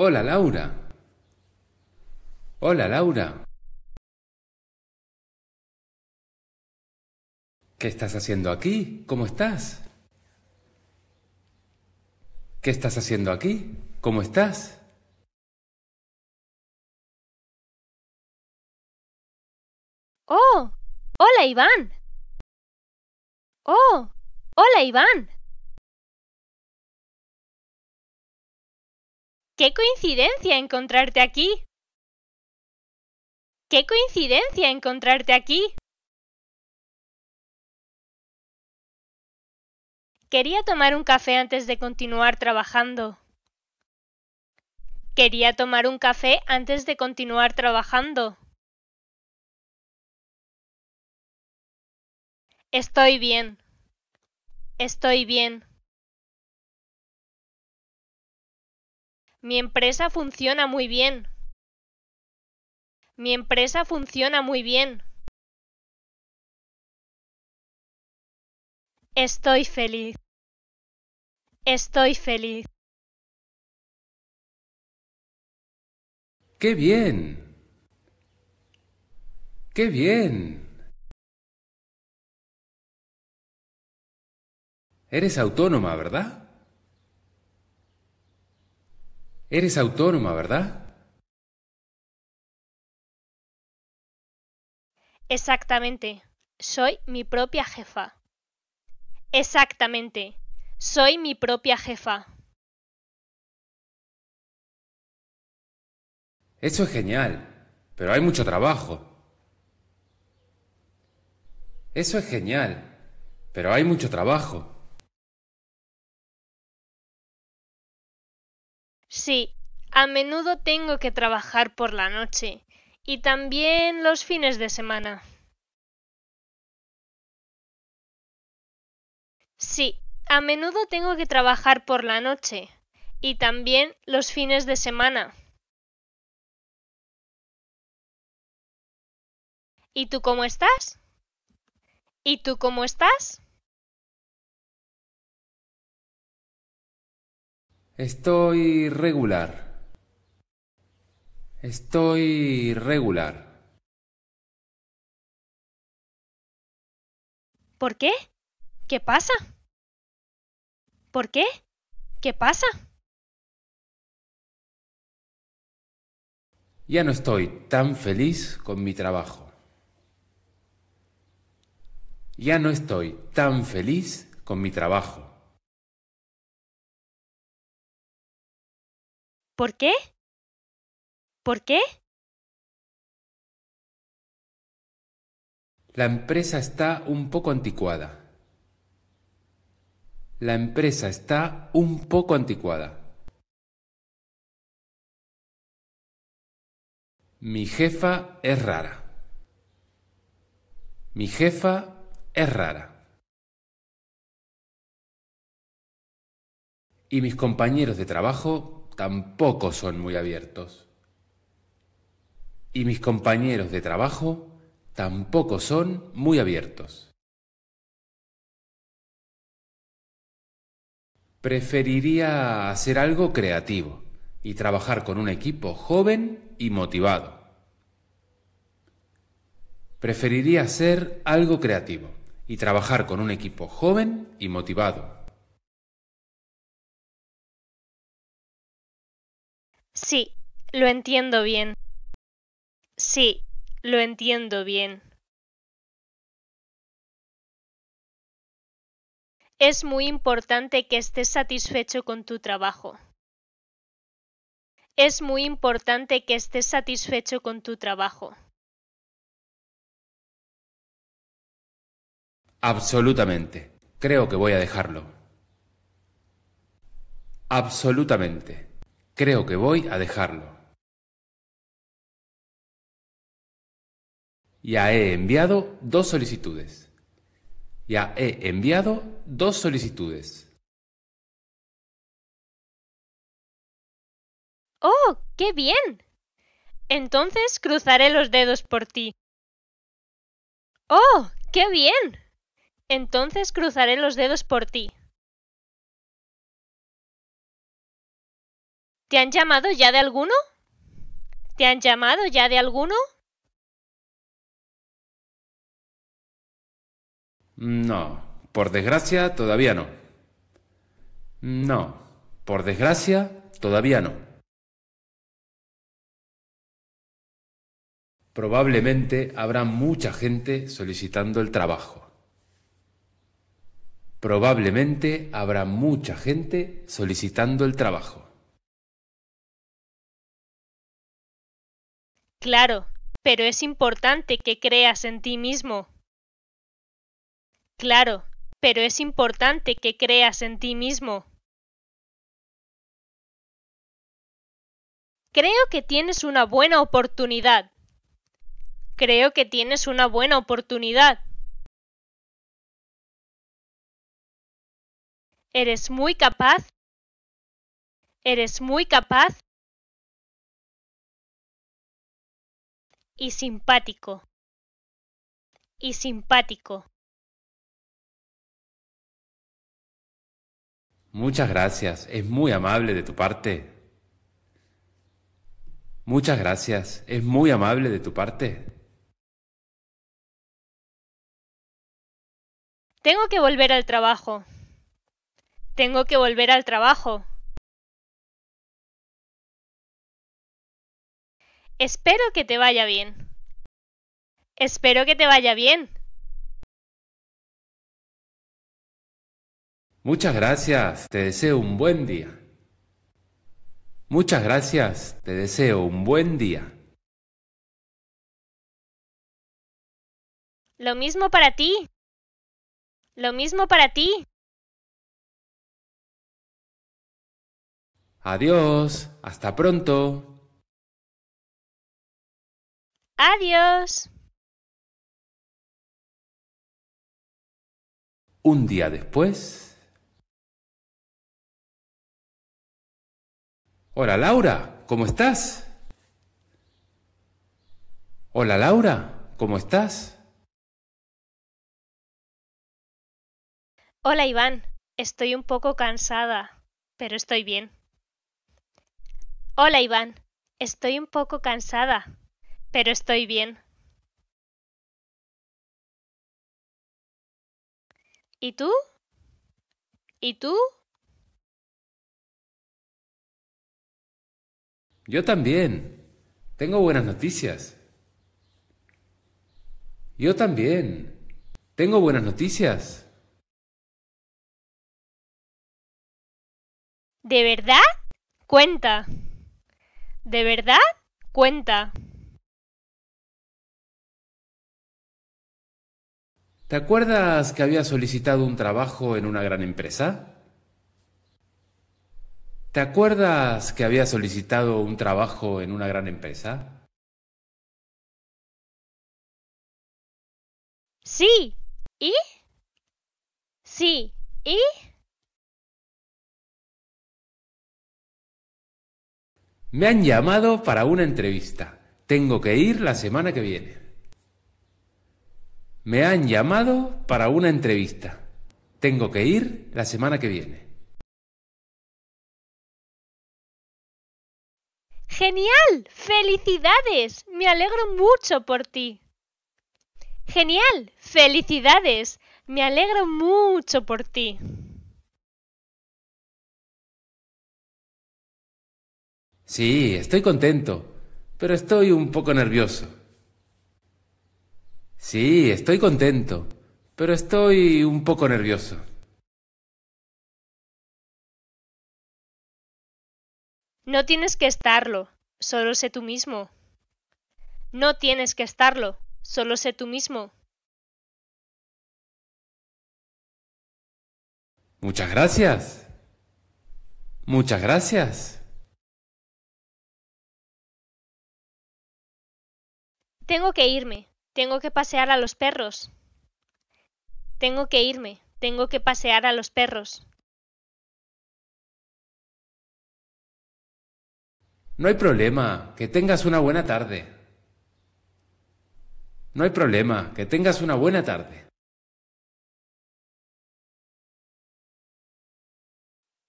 Hola Laura. Hola Laura. ¿Qué estás haciendo aquí? ¿Cómo estás? ¿Qué estás haciendo aquí? ¿Cómo estás? Oh, hola Iván. Oh, hola Iván. ¡Qué coincidencia encontrarte aquí! ¡Qué coincidencia encontrarte aquí! Quería tomar un café antes de continuar trabajando. Quería tomar un café antes de continuar trabajando. Estoy bien. Estoy bien. Mi empresa funciona muy bien. Mi empresa funciona muy bien. Estoy feliz. Estoy feliz. ¡Qué bien! ¡Qué bien! Eres autónoma, ¿verdad? Eres autónoma, ¿verdad? Exactamente. Soy mi propia jefa. Exactamente. Soy mi propia jefa. Eso es genial, pero hay mucho trabajo. Eso es genial, pero hay mucho trabajo. Sí, a menudo tengo que trabajar por la noche y también los fines de semana. Sí, a menudo tengo que trabajar por la noche y también los fines de semana. ¿Y tú cómo estás? ¿Y tú cómo estás? Estoy regular. Estoy regular. ¿Por qué? ¿Qué pasa? ¿Por qué? ¿Qué pasa? Ya no estoy tan feliz con mi trabajo. Ya no estoy tan feliz con mi trabajo. ¿Por qué? ¿Por qué? La empresa está un poco anticuada. La empresa está un poco anticuada. Mi jefa es rara. Mi jefa es rara. Y mis compañeros de trabajo tampoco son muy abiertos. Y mis compañeros de trabajo tampoco son muy abiertos. Preferiría hacer algo creativo y trabajar con un equipo joven y motivado. Preferiría hacer algo creativo y trabajar con un equipo joven y motivado. Sí, lo entiendo bien. Sí, lo entiendo bien. Es muy importante que estés satisfecho con tu trabajo. Es muy importante que estés satisfecho con tu trabajo. Absolutamente. Creo que voy a dejarlo. Absolutamente. Creo que voy a dejarlo. Ya he enviado dos solicitudes. Ya he enviado dos solicitudes. ¡Oh, qué bien! Entonces cruzaré los dedos por ti. ¡Oh, qué bien! Entonces cruzaré los dedos por ti. ¿Te han llamado ya de alguno? ¿Te han llamado ya de alguno? No, por desgracia todavía no. No, por desgracia todavía no. Probablemente habrá mucha gente solicitando el trabajo. Probablemente habrá mucha gente solicitando el trabajo. Claro, pero es importante que creas en ti mismo. Claro, pero es importante que creas en ti mismo. Creo que tienes una buena oportunidad. Creo que tienes una buena oportunidad. Eres muy capaz. Eres muy capaz. y simpático y simpático. Muchas gracias, es muy amable de tu parte. Muchas gracias, es muy amable de tu parte. Tengo que volver al trabajo. Tengo que volver al trabajo. Espero que te vaya bien. Espero que te vaya bien. Muchas gracias, te deseo un buen día. Muchas gracias, te deseo un buen día. Lo mismo para ti. Lo mismo para ti. Adiós, hasta pronto. Adiós. Un día después... Hola Laura, ¿cómo estás? Hola Laura, ¿cómo estás? Hola Iván, estoy un poco cansada, pero estoy bien. Hola Iván, estoy un poco cansada, pero estoy bien. ¿Y tú? ¿Y tú? Yo también. Tengo buenas noticias. Yo también. Tengo buenas noticias. ¿De verdad? Cuenta. ¿De verdad? Cuenta. ¿Te acuerdas que había solicitado un trabajo en una gran empresa? ¿Te acuerdas que había solicitado un trabajo en una gran empresa? Sí. ¿Y? Sí. ¿Y? Me han llamado para una entrevista. Tengo que ir la semana que viene. Me han llamado para una entrevista. Tengo que ir la semana que viene. Genial, felicidades. Me alegro mucho por ti. Genial, felicidades. Me alegro mucho por ti. Sí, estoy contento, pero estoy un poco nervioso. Sí, estoy contento, pero estoy un poco nervioso. No tienes que estarlo, solo sé tú mismo. No tienes que estarlo, solo sé tú mismo. Muchas gracias. Muchas gracias. Tengo que irme. Tengo que pasear a los perros. Tengo que irme. Tengo que pasear a los perros. No hay problema. Que tengas una buena tarde. No hay problema. Que tengas una buena tarde.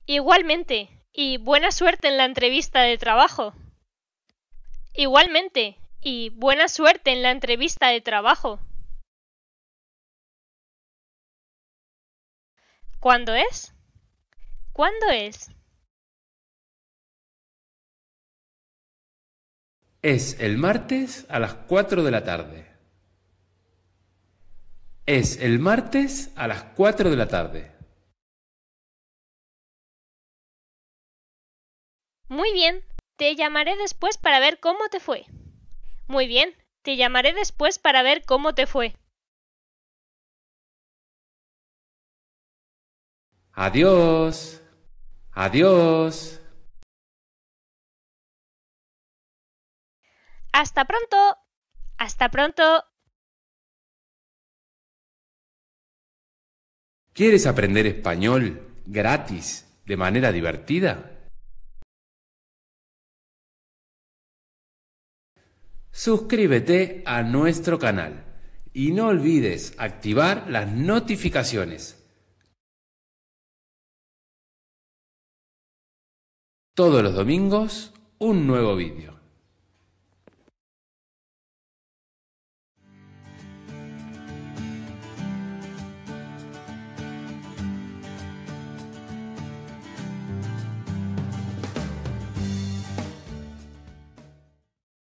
Igualmente. Y buena suerte en la entrevista de trabajo. Igualmente. Y buena suerte en la entrevista de trabajo. ¿Cuándo es? ¿Cuándo es? Es el martes a las 4 de la tarde. Es el martes a las 4 de la tarde. Muy bien, te llamaré después para ver cómo te fue. Muy bien, te llamaré después para ver cómo te fue. Adiós. Adiós. Hasta pronto. Hasta pronto. ¿Quieres aprender español gratis de manera divertida? suscríbete a nuestro canal y no olvides activar las notificaciones. Todos los domingos, un nuevo vídeo.